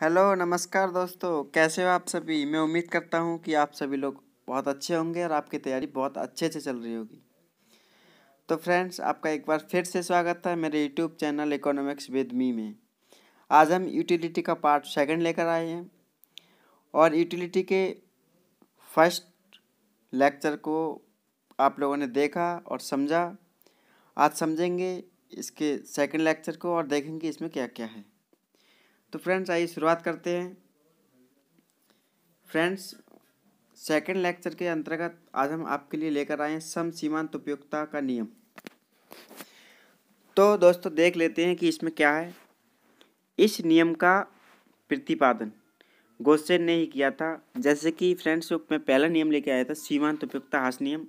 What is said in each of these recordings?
hello नमस्कार दोस्तों कैसे हो आप सभी मैं उम्मीद करता हूँ कि आप सभी लोग बहुत अच्छे होंगे और आपकी तैयारी बहुत अच्छे से चल रही होगी तो फ्रेंड्स आपका एक बार फिर से स्वागत है मेरे YouTube channel economics with me में आज हम यूटिलिटी का पार्ट सेकंड लेकर आए हैं और यूटिलिटी के फर्स्ट लेक्चर को आप लोगों ने देखा और समझा आज समझेंगे इसके सेकेंड लेक्चर को और देखेंगे इसमें क्या क्या है तो फ्रेंड्स आइए शुरुआत करते हैं फ्रेंड्स सेकेंड लेक्चर के अंतर्गत आज हम आपके लिए लेकर आए हैं सम सीमांत उपयोगिता का नियम तो दोस्तों देख लेते हैं कि इसमें क्या है इस नियम का प्रतिपादन गोसेन ने ही किया था जैसे कि फ्रेंड्स मैं पहला नियम लेके आया था सीमांत उपयुक्ता हास नियम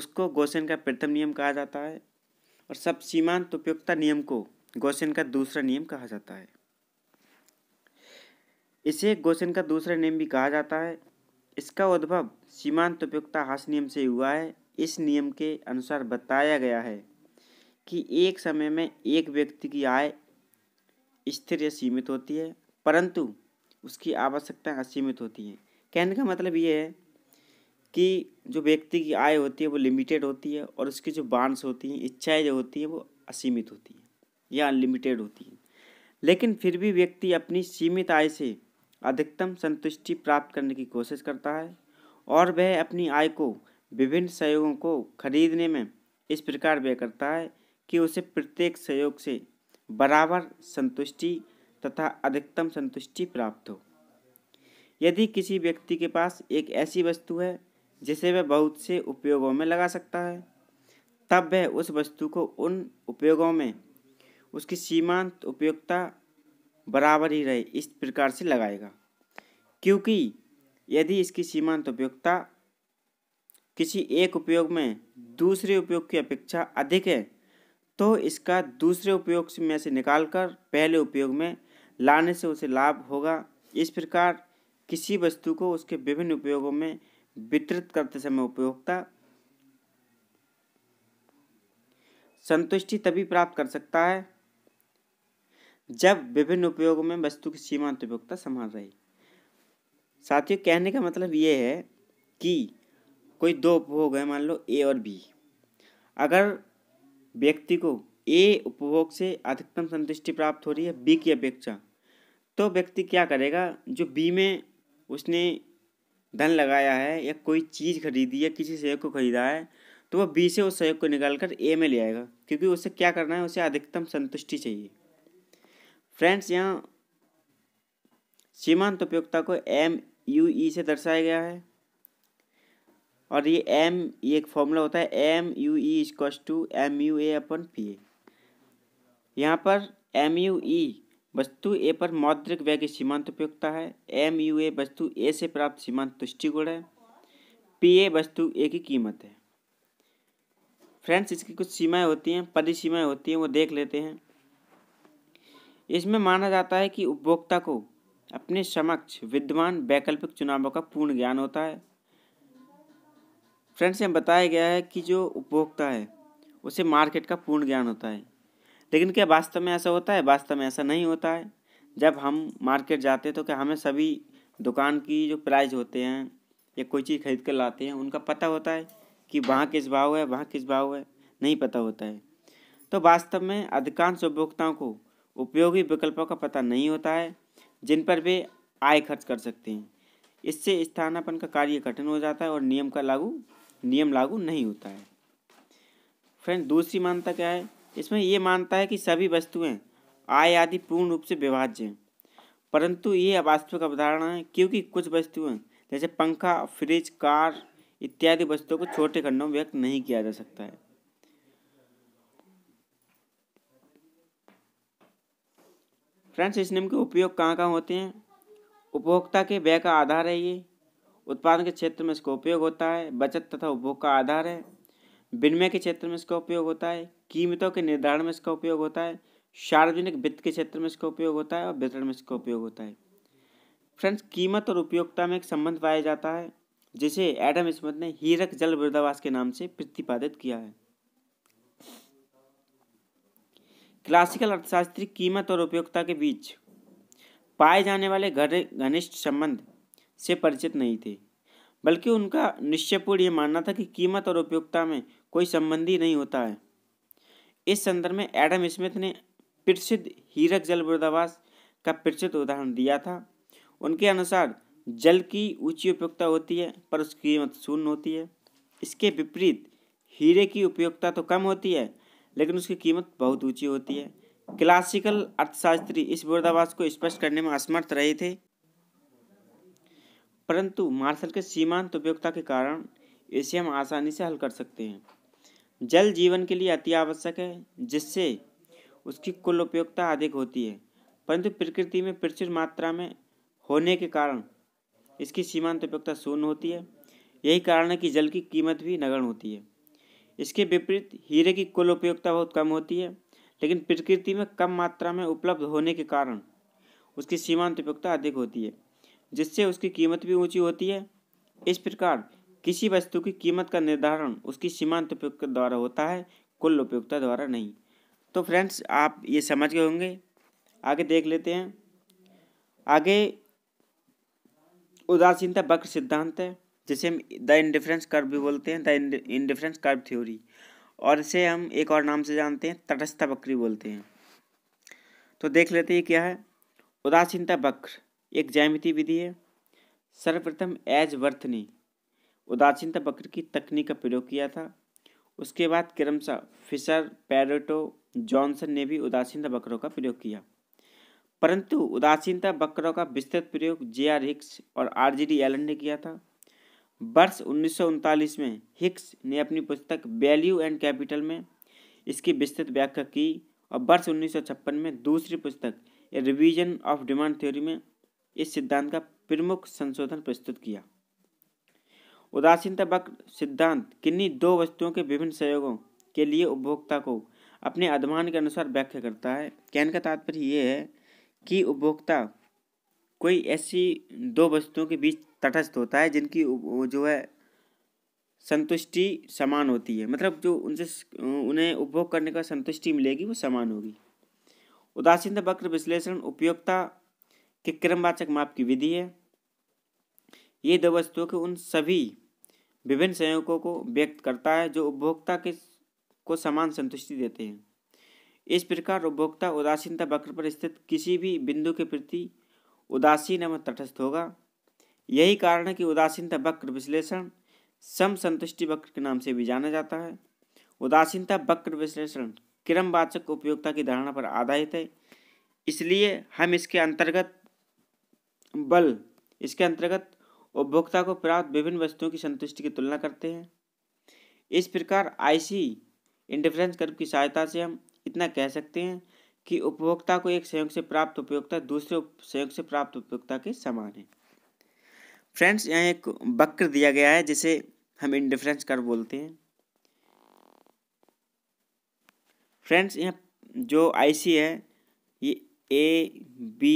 उसको गोसेन का प्रथम नियम कहा जाता है और सब सीमांत उपयुक्ता नियम को गोसेन का दूसरा नियम कहा जाता है इसे गोसेन का दूसरा नियम भी कहा जाता है इसका उद्भव सीमांत उपयोगता हास नियम से हुआ है इस नियम के अनुसार बताया गया है कि एक समय में एक व्यक्ति की आय स्थिर या सीमित होती है परंतु उसकी आवश्यकता असीमित होती हैं कहने का मतलब ये है कि जो व्यक्ति की आय होती है वो लिमिटेड होती है और उसकी जो बांस होती हैं इच्छाएं जो होती हैं वो असीमित होती हैं या अनलिमिटेड होती हैं लेकिन फिर भी व्यक्ति अपनी सीमित आय से अधिकतम संतुष्टि प्राप्त करने की कोशिश करता है और वह अपनी आय को विभिन्न सहयोगों को खरीदने में इस प्रकार व्यय करता है कि उसे प्रत्येक सहयोग से बराबर संतुष्टि तथा अधिकतम संतुष्टि प्राप्त हो यदि किसी व्यक्ति के पास एक ऐसी वस्तु है जिसे वह बहुत से उपयोगों में लगा सकता है तब वह उस वस्तु को उन उपयोगों में उसकी सीमांत उपयोगिता बराबर ही रहे इस प्रकार से लगाएगा क्योंकि यदि इसकी सीमांत उपयोगता किसी एक उपयोग में दूसरे उपयोग की अपेक्षा अधिक है तो इसका दूसरे उपयोग में से निकालकर पहले उपयोग में लाने से उसे लाभ होगा इस प्रकार किसी वस्तु को उसके विभिन्न उपयोगों में वितरित करते समय उपयोगता संतुष्टि तभी प्राप्त कर सकता है जब विभिन्न उपयोगों में वस्तु की सीमांत उपयोगिता समान रही साथियों कहने का मतलब ये है कि कोई दो उपभोग है मान लो ए और बी अगर व्यक्ति को ए उपभोग से अधिकतम संतुष्टि प्राप्त हो रही है बी की अपेक्षा तो व्यक्ति क्या करेगा जो बी में उसने धन लगाया है या कोई चीज़ खरीदी या किसी सहयोग को खरीदा है तो वह बी से उस सहयोग को निकाल कर ए में ले आएगा क्योंकि उसे क्या करना है उसे अधिकतम संतुष्टि चाहिए फ्रेंड्स यहाँ सीमांत उपयोगिता को एम यू ई से दर्शाया गया है और ये एम ये एक फॉर्मूला होता है एम यू ई इजक्वस to M U A upon P A यहाँ पर एम यू ई वस्तु ए पर मौद्रिक व्यय की सीमांत उपयोगिता है एम यू ए वस्तु ए से प्राप्त सीमांत तुष्टिगुण है पी ए वस्तु ए की कीमत है फ्रेंड्स इसकी कुछ सीमाएं होती हैं परिसीमाएं होती हैं वो देख लेते हैं इसमें माना जाता है कि उपभोक्ता को अपने समक्ष विद्यमान वैकल्पिक चुनावों का पूर्ण ज्ञान होता है फ्रेंड्स यहाँ बताया गया है कि जो उपभोक्ता है उसे मार्केट का पूर्ण ज्ञान होता है लेकिन क्या वास्तव में ऐसा होता है वास्तव में ऐसा नहीं होता है जब हम मार्केट जाते हैं तो क्या हमें सभी दुकान की जो प्राइस होते हैं या कोई चीज़ खरीद कर लाते हैं उनका पता होता है कि वहाँ किस भाव है वहाँ किस भाव है नहीं पता होता है तो वास्तव में अधिकांश उपभोक्ताओं को उपयोगी विकल्पों का पता नहीं होता है जिन पर वे आय खर्च कर सकते हैं इससे स्थानापन का कार्य कठिन हो जाता है और नियम का लागू नियम लागू नहीं होता है फ्रेंड दूसरी मान्यता क्या है इसमें ये मानता है कि सभी वस्तुएं आय आदि पूर्ण रूप से विभाज्य हैं परंतु ये वास्तविक अवधारणा है क्योंकि कुछ वस्तुएं जैसे पंखा फ्रिज कार इत्यादि वस्तुओं को छोटे खंडों में व्यक्त नहीं किया जा सकता है फ्रेंड्स इस नियम के उपयोग कहाँ कहाँ होते हैं उपभोक्ता के व्यय का आधार है ये उत्पादन के क्षेत्र में इसका उपयोग होता है बचत तथा उपभोग का आधार है विनिमय के क्षेत्र में इसका उपयोग होता है कीमतों के निर्धारण में इसका उपयोग होता है सार्वजनिक वित्त के क्षेत्र में इसका उपयोग होता है और वितरण में इसका उपयोग होता है फ्रेंड्स कीमत और उपयोगिता में एक संबंध पाया जाता है जिसे एडम स्मिथ ने हीरक जल वृद्धावास के नाम से प्रतिपादित किया है क्लासिकल अर्थशास्त्री कीमत और उपयोगिता के बीच पाए जाने वाले घनिष्ठ संबंध से परिचित नहीं थे बल्कि उनका निश्चयपूर्ण ये मानना था कि कीमत और उपयोगिता में कोई संबंध ही नहीं होता है इस संदर्भ में एडम स्मिथ ने प्रसिद्ध हीरक जल बुर्दावास का प्रसिद्ध उदाहरण दिया था उनके अनुसार जल की ऊंची उपयोगिता होती है पर उसकी कीमत शून्य होती है इसके विपरीत हीरे की उपयोगिता तो कम होती है लेकिन उसकी कीमत बहुत ऊँची होती है क्लासिकल अर्थशास्त्री इस विरोधाभास को स्पष्ट करने में असमर्थ रहे थे परंतु मार्शल के सीमांत उपयोगिता के कारण इसे हम आसानी से हल कर सकते हैं जल जीवन के लिए अति आवश्यक है जिससे उसकी कुल उपयोगिता अधिक होती है परंतु प्रकृति में प्रचुर मात्रा में होने के कारण इसकी सीमांत उपयोगिता शून्य होती है यही कारण है कि जल की कीमत भी नगण होती है इसके विपरीत हीरे की कुल उपयोगिता बहुत कम होती है लेकिन प्रकृति में कम मात्रा में उपलब्ध होने के कारण उसकी सीमांत उपयोगिता अधिक होती है जिससे उसकी कीमत भी ऊंची होती है इस प्रकार किसी वस्तु की कीमत का निर्धारण उसकी सीमांत उपयोगिता द्वारा होता है कुल उपयोगिता द्वारा नहीं तो फ्रेंड्स आप ये समझ गए होंगे आगे देख लेते हैं आगे उदासीनता वक्र सिद्धांत है जिसे हम द इंडिफरेंस कर्व भी बोलते हैं द इंडिफरेंस कर्व थ्योरी और इसे हम एक और नाम से जानते हैं तटस्था वक्री बोलते हैं तो देख लेते हैं क्या है उदासीनता वक्र एक जैमिति विधि है सर्वप्रथम एज वर्थ ने उदासीनता वक्र की तकनीक का प्रयोग किया था उसके बाद क्रमशः फिशर पैरेटो जॉनसन ने भी उदासीनता वक्रों का प्रयोग किया परंतु उदासीनता वक्रों का विस्तृत प्रयोग जे आर हिक्स और आर जी डी एलन ने किया था वर्ष उन्नीस में हिक्स ने अपनी पुस्तक वैल्यू एंड कैपिटल में इसकी विस्तृत व्याख्या की और वर्ष उन्नीस में दूसरी पुस्तक a revision of demand theory में इस सिद्धांत का प्रमुख संशोधन प्रस्तुत किया उदासीनता वक्र सिद्धांत किन्नी दो वस्तुओं के विभिन्न सहयोगों के लिए उपभोक्ता को अपने अधमान के अनुसार व्याख्या करता है कहने का तात्पर्य यह है कि उपभोक्ता कोई ऐसी दो वस्तुओं के बीच तटस्थ होता है जिनकी जो है संतुष्टि समान होती है मतलब जो उनसे उन्हें उपभोग करने का संतुष्टि मिलेगी वो समान होगी उदासीनता वक्र विश्लेषण उपयोगता के क्रमवाचक माप की विधि है ये दो वस्तुओं के उन सभी विभिन्न संयोगों को व्यक्त करता है जो उपभोक्ता के को समान संतुष्टि देते हैं इस प्रकार उपभोक्ता उदासीनता वक्र पर स्थित किसी भी बिंदु के प्रति उदासीन एवं तटस्थ होगा यही कारण है कि उदासीनता वक्र विश्लेषण सम संतुष्टि वक्र के नाम से भी जाना जाता है उदासीनता वक्र विश्लेषण क्रमवाचक उपयोगिता की धारणा पर आधारित है इसलिए हम इसके अंतर्गत बल इसके अंतर्गत उपभोक्ता को प्राप्त विभिन्न वस्तुओं की संतुष्टि की तुलना करते हैं इस प्रकार आईसी इंटरफ्रेंस कर्व की सहायता से हम इतना कह सकते हैं कि उपभोक्ता को एक संयोग से प्राप्त उपयोगिता दूसरे संयोग से प्राप्त उपयोगिता के समान है फ्रेंड्स यहाँ एक वक्र दिया गया है जिसे हम इंडिफरेंस कर बोलते हैं फ्रेंड्स यहाँ जो आईसी है ये ए बी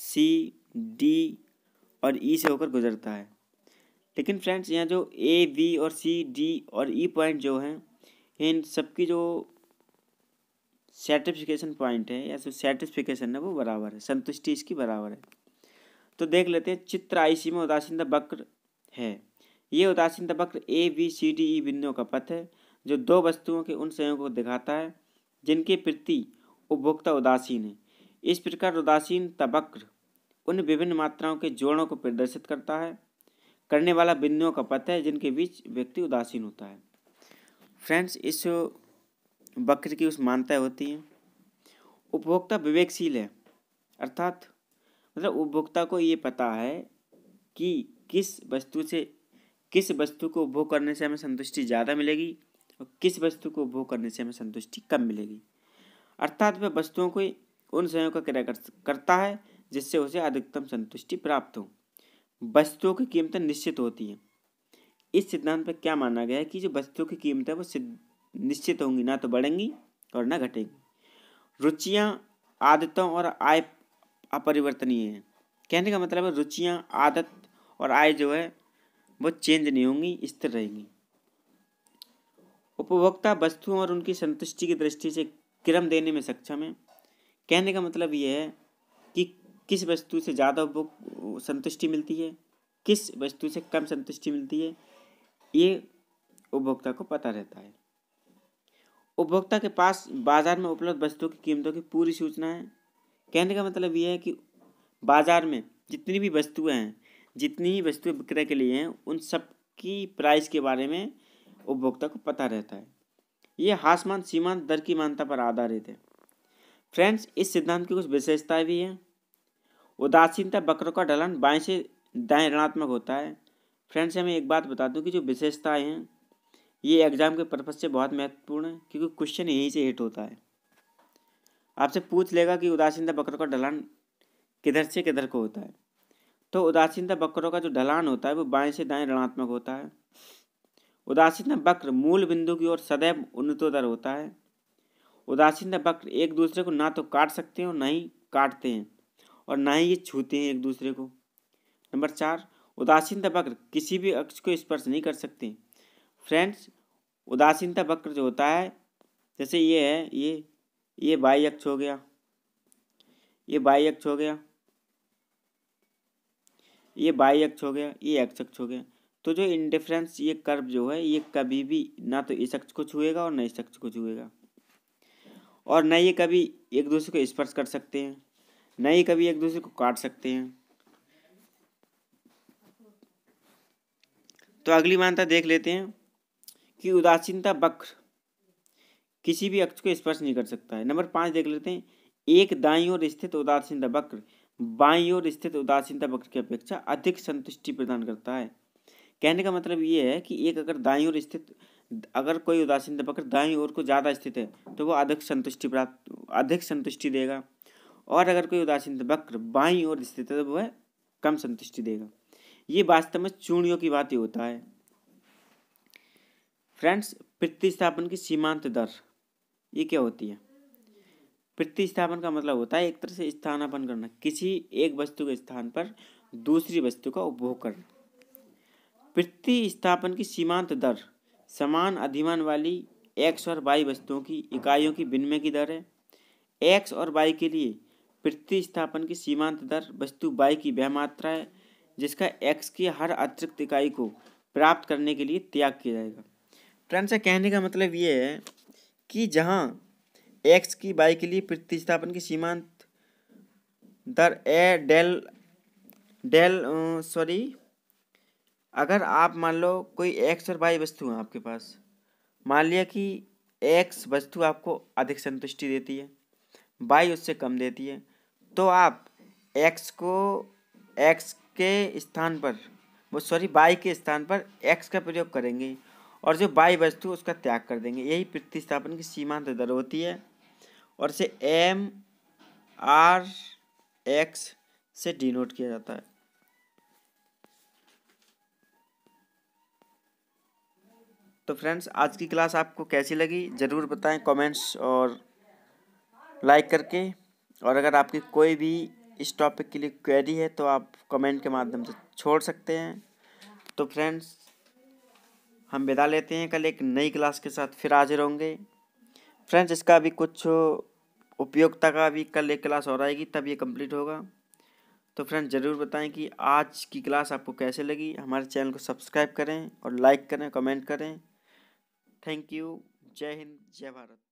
सी डी और ई e से होकर गुजरता है लेकिन फ्रेंड्स यहाँ जो ए बी और सी डी और ई e पॉइंट जो हैं इन सबकी जो सेटिस्फिकेशन पॉइंट है या जो सेटिस्फिकेशन है वो बराबर है संतुष्टि इसकी बराबर है तो देख लेते हैं चित्र आईसी में उदासीनता वक्र है ये उदासीनता वक्र A B C D E बिंदुओं का पथ है जो दो वस्तुओं के उन संयोग को दिखाता है जिनके प्रति उपभोक्ता उदासीन है इस प्रकार उदासीन तबक्र उन विभिन्न मात्राओं के जोड़ों को प्रदर्शित करता है करने वाला बिंदुओं का पथ है जिनके बीच व्यक्ति उदासीन होता है फ्रेंड्स इस वक्र की उस मान्यता होती है उपभोक्ता विवेकशील है अर्थात मतलब उपभोक्ता को ये पता है कि किस वस्तु से किस वस्तु को उपभोग करने से हमें संतुष्टि ज़्यादा मिलेगी और किस वस्तु को उपभोग करने से हमें संतुष्टि कम मिलेगी अर्थात वह वस्तुओं को उन स्वयं का क्रय करता है जिससे उसे अधिकतम संतुष्टि प्राप्त हो वस्तुओं की कीमतें निश्चित होती हैं इस सिद्धांत पर क्या माना गया है कि जो वस्तुओं की कीमत है वो निश्चित होंगी ना तो बढ़ेंगी और ना घटेंगी रुचियाँ आदतों और आय अपरिवर्तनीय हैं कहने का मतलब है रुचियाँ आदत और आय जो है वो चेंज नहीं होंगी स्थिर रहेंगी उपभोक्ता वस्तुओं और उनकी संतुष्टि की दृष्टि से क्रम देने में सक्षम है कहने का मतलब ये है कि किस वस्तु से ज़्यादा संतुष्टि मिलती है किस वस्तु से कम संतुष्टि मिलती है ये उपभोक्ता को पता रहता है उपभोक्ता के पास बाज़ार में उपलब्ध वस्तुओं की कीमतों की पूरी सूचना है कहने का मतलब ये है कि बाज़ार में जितनी भी वस्तुएं हैं जितनी ही वस्तुएं विक्रय के लिए हैं उन सब की प्राइस के बारे में उपभोक्ता को पता रहता है ये हासमान सीमांत दर की मान्यता पर आधारित है फ्रेंड्स इस सिद्धांत की कुछ विशेषताएं भी हैं उदासीनता बकरों का ढलन बाएं से दाएं ऋणात्मक होता है फ्रेंड्स हमें एक बात बता दूं कि जो विशेषताएं हैं ये एग्ज़ाम के पर्पज़ से बहुत महत्वपूर्ण है क्योंकि क्वेश्चन यहीं से हिट होता है आपसे पूछ लेगा कि उदासीनता बकरों का ढलान किधर से किधर को होता है तो उदासीनता बकरों का जो ढलान होता है वो बाएं से दाएं ऋणात्मक होता है उदासीनता वक्र मूल बिंदु की ओर सदैव उन्नतोदर होता है उदासीनता वक्र एक दूसरे को ना तो काट सकते हैं और ना ही काटते हैं और ना ही ये छूते हैं एक दूसरे को नंबर चार उदासीनता वक्र किसी भी अक्ष को स्पर्श नहीं कर सकते फ्रेंड्स उदासीनता वक्र जो होता है जैसे ये है ये ये बाई अक्ष हो गया ये बाई अक्ष हो गया ये बाई अक्ष हो गया ये एक्स अक्ष हो गया तो जो इंडिफरेंस ये कर्व जो है ये कभी भी ना तो इस अक्ष को छुएगा और ना इस अक्ष को छुएगा और ना ये कभी एक दूसरे को स्पर्श कर सकते हैं ना ये कभी एक दूसरे को काट सकते हैं तो अगली मानता देख लेते हैं कि उदासीनता वक्र किसी भी अक्ष को स्पर्श नहीं कर सकता है नंबर पाँच देख लेते हैं एक दाई ओर स्थित उदासीनता वक्र बाई ओर स्थित उदासीनता वक्र की अपेक्षा अधिक संतुष्टि प्रदान करता है कहने का मतलब ये है कि एक अगर दाई ओर स्थित अगर कोई उदासीनता वक्र दाई ओर को ज़्यादा स्थित है तो वो अधिक संतुष्टि प्राप्त अधिक संतुष्टि देगा और अगर कोई उदासीनता वक्र बाई ओर स्थित है तो वह कम संतुष्टि देगा ये वास्तव में चूड़ियों की बात ही होता है फ्रेंड्स प्रतिस्थापन की सीमांत दर ये क्या होती है प्रतिस्थापन का मतलब होता है एक तरह से स्थानापन करना किसी एक वस्तु के स्थान पर दूसरी वस्तु का उपभोग करना प्रतिस्थापन की सीमांत दर समान अधिमान वाली एक्स और वाई वस्तुओं की इकाइयों की विनिमय की दर है एक्स और वाई के लिए प्रतिस्थापन की सीमांत दर वस्तु वाई की वह मात्रा है जिसका एक्स की हर अतिरिक्त इकाई को प्राप्त करने के लिए त्याग किया जाएगा फ्रेंड से कहने का मतलब ये है कि जहाँ एक्स की बाई के लिए प्रतिस्थापन की सीमांत दर ए डेल डेल सॉरी अगर आप मान लो कोई एक्स और बाई वस्तु है आपके पास मान लिया कि एक्स वस्तु आपको अधिक संतुष्टि देती है बाई उससे कम देती है तो आप एक्स को एक्स के स्थान पर वो सॉरी बाई के स्थान पर एक्स का प्रयोग करेंगे और जो बाई वस्तु उसका त्याग कर देंगे यही प्रतिस्थापन की सीमांत दर होती है और इसे एम आर एक्स से डिनोट किया जाता है तो फ्रेंड्स आज की क्लास आपको कैसी लगी ज़रूर बताएं कमेंट्स और लाइक करके और अगर आपकी कोई भी इस टॉपिक के लिए क्वेरी है तो आप कमेंट के माध्यम से छोड़ सकते हैं तो फ्रेंड्स हम विदा लेते हैं कल एक नई क्लास के साथ फिर हाजिर होंगे फ्रेंड्स इसका भी कुछ उपयोगिता का भी कल एक क्लास और आएगी तब ये कंप्लीट होगा तो फ्रेंड्स ज़रूर बताएं कि आज की क्लास आपको कैसे लगी हमारे चैनल को सब्सक्राइब करें और लाइक करें कमेंट करें थैंक यू जय हिंद जय भारत